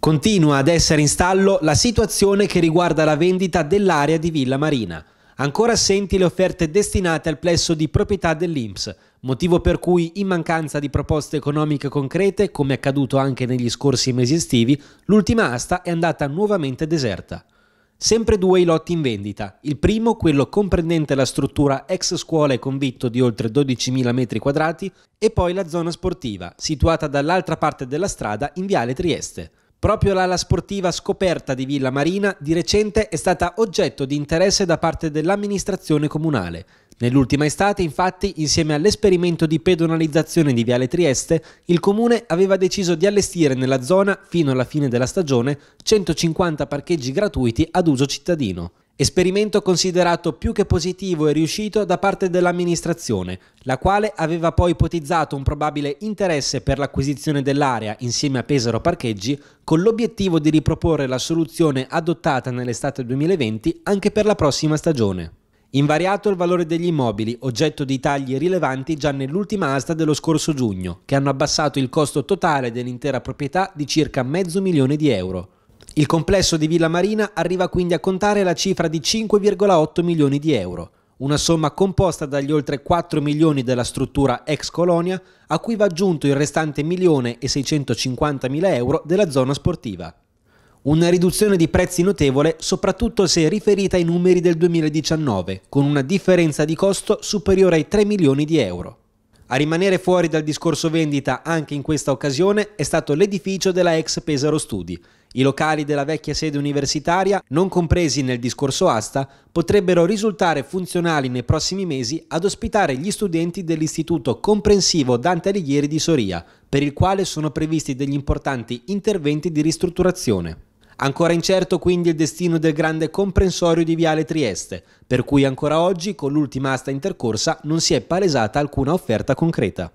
Continua ad essere in stallo la situazione che riguarda la vendita dell'area di Villa Marina. Ancora assenti le offerte destinate al plesso di proprietà dell'Inps, motivo per cui in mancanza di proposte economiche concrete, come accaduto anche negli scorsi mesi estivi, l'ultima asta è andata nuovamente deserta. Sempre due i lotti in vendita, il primo quello comprendente la struttura ex scuola e convitto di oltre 12.000 m2 e poi la zona sportiva, situata dall'altra parte della strada in Viale Trieste. Proprio l'ala sportiva scoperta di Villa Marina di recente è stata oggetto di interesse da parte dell'amministrazione comunale. Nell'ultima estate, infatti, insieme all'esperimento di pedonalizzazione di Viale Trieste, il comune aveva deciso di allestire nella zona, fino alla fine della stagione, 150 parcheggi gratuiti ad uso cittadino. Esperimento considerato più che positivo e riuscito da parte dell'amministrazione, la quale aveva poi ipotizzato un probabile interesse per l'acquisizione dell'area insieme a Pesaro Parcheggi, con l'obiettivo di riproporre la soluzione adottata nell'estate 2020 anche per la prossima stagione. Invariato il valore degli immobili, oggetto di tagli rilevanti già nell'ultima asta dello scorso giugno, che hanno abbassato il costo totale dell'intera proprietà di circa mezzo milione di euro. Il complesso di Villa Marina arriva quindi a contare la cifra di 5,8 milioni di euro, una somma composta dagli oltre 4 milioni della struttura ex colonia, a cui va aggiunto il restante 1.650.000 euro della zona sportiva. Una riduzione di prezzi notevole soprattutto se riferita ai numeri del 2019, con una differenza di costo superiore ai 3 milioni di euro. A rimanere fuori dal discorso vendita anche in questa occasione è stato l'edificio della ex Pesaro Studi, i locali della vecchia sede universitaria, non compresi nel discorso asta, potrebbero risultare funzionali nei prossimi mesi ad ospitare gli studenti dell'Istituto Comprensivo Dante Alighieri di Soria, per il quale sono previsti degli importanti interventi di ristrutturazione. Ancora incerto quindi il destino del grande comprensorio di Viale Trieste, per cui ancora oggi con l'ultima asta intercorsa non si è palesata alcuna offerta concreta.